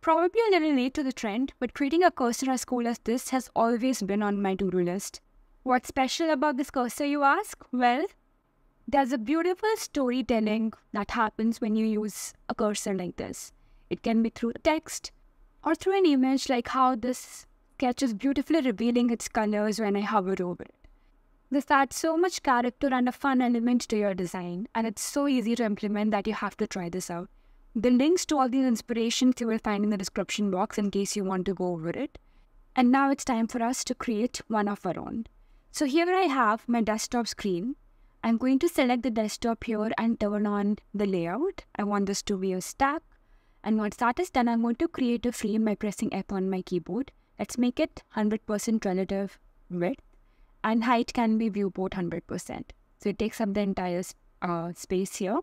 Probably a little late to the trend, but creating a cursor as cool as this has always been on my to-do list. What's special about this cursor, you ask? Well, there's a beautiful storytelling that happens when you use a cursor like this. It can be through text or through an image like how this sketch is beautifully revealing its colors when I hover over it. This adds so much character and a fun element to your design, and it's so easy to implement that you have to try this out. The links to all these inspirations you will find in the description box in case you want to go over it. And now it's time for us to create one of our own. So here I have my desktop screen. I'm going to select the desktop here and turn on the layout. I want this to be a stack. And once that is done, I'm going to create a frame by pressing F on my keyboard. Let's make it 100% relative width. And height can be viewport 100%. So it takes up the entire uh, space here.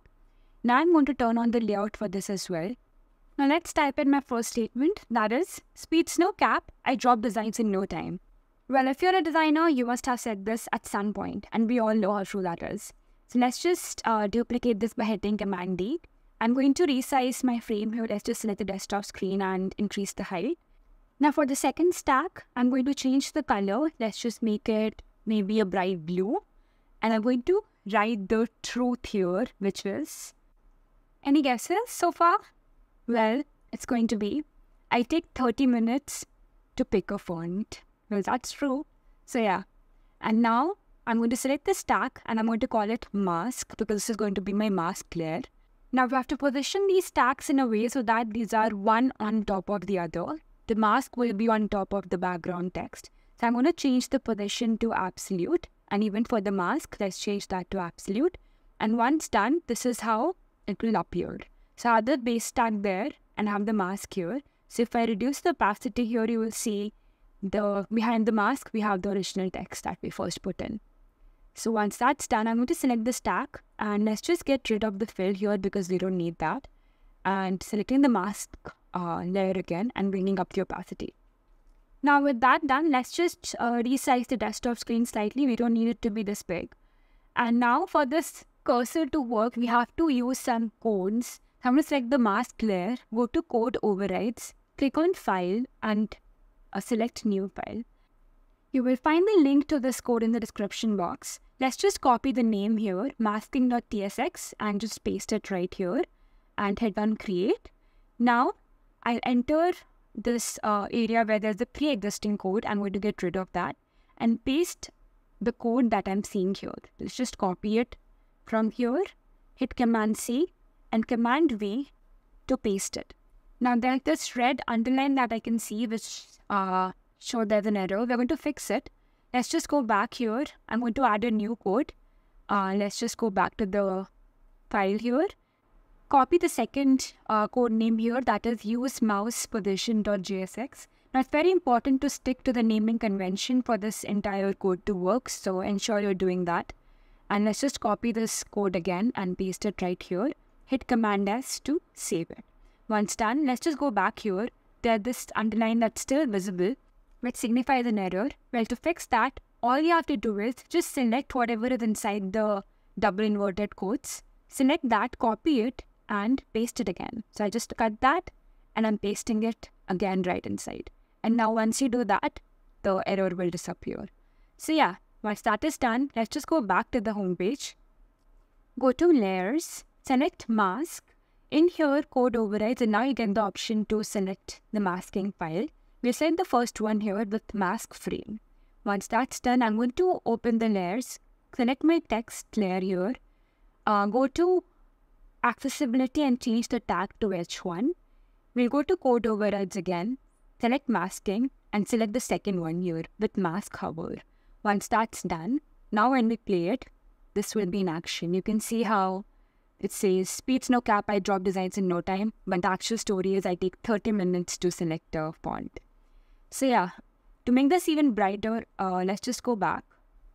Now I'm going to turn on the layout for this as well. Now let's type in my first statement, that is, speed, snow cap, I drop designs in no time. Well, if you're a designer, you must have said this at some point, and we all know how true that is. So let's just uh, duplicate this by hitting Command D. I'm going to resize my frame here. Let's just select the desktop screen and increase the height. Now for the second stack, I'm going to change the color. Let's just make it maybe a bright blue. And I'm going to write the truth here, which is any guesses so far? Well, it's going to be I take 30 minutes to pick a font. Well, that's true. So yeah. And now I'm going to select this stack and I'm going to call it mask because this is going to be my mask layer. Now we have to position these stacks in a way so that these are one on top of the other. The mask will be on top of the background text. So I'm going to change the position to absolute. And even for the mask, let's change that to absolute. And once done, this is how it will appear. So other base tag there and have the mask here. So if I reduce the opacity here, you will see the behind the mask, we have the original text that we first put in. So once that's done, I'm going to select the stack and let's just get rid of the fill here because we don't need that. And selecting the mask uh, layer again and bringing up the opacity. Now with that done, let's just uh, resize the desktop screen slightly. We don't need it to be this big. And now for this cursor to work, we have to use some codes. I'm going to select the mask layer, go to code overrides, click on file and uh, select new file. You will find the link to this code in the description box. Let's just copy the name here, masking.tsx and just paste it right here and hit on create. Now I'll enter this uh, area where there's a pre-existing code. I'm going to get rid of that and paste the code that I'm seeing here. Let's just copy it from here, hit Command C and Command V to paste it. Now there's this red underline that I can see which uh, there's an error. We're going to fix it. Let's just go back here. I'm going to add a new code. Uh, let's just go back to the file here. Copy the second uh, code name here that is use mouse position.jsx. Now it's very important to stick to the naming convention for this entire code to work. So ensure you're doing that. And let's just copy this code again and paste it right here. Hit Command S to save it. Once done, let's just go back here. There this underline that's still visible, which signifies an error. Well, to fix that, all you have to do is just select whatever is inside the double inverted quotes. Select that, copy it, and paste it again. So I just cut that, and I'm pasting it again right inside. And now once you do that, the error will disappear. So yeah, once that is done, let's just go back to the home page. Go to layers, select mask. In here, code overrides and now you get the option to select the masking file. We'll select the first one here with mask frame. Once that's done, I'm going to open the layers, select my text layer here, uh, go to accessibility and change the tag to H1. We'll go to code overrides again, select masking and select the second one here with mask hover. Once that's done, now when we play it, this will be in action. You can see how it says, speeds no cap, I drop designs in no time, but the actual story is I take 30 minutes to select a font. So yeah, to make this even brighter, uh, let's just go back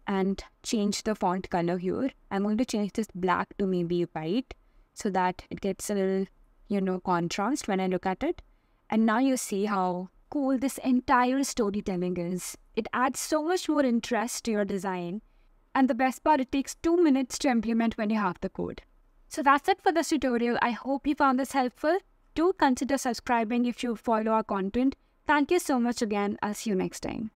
and change the font color here. I'm going to change this black to maybe white so that it gets a little, you know, contrast when I look at it. And now you see how cool this entire storytelling is. It adds so much more interest to your design. And the best part, it takes two minutes to implement when you have the code. So that's it for this tutorial. I hope you found this helpful. Do consider subscribing if you follow our content. Thank you so much again. I'll see you next time.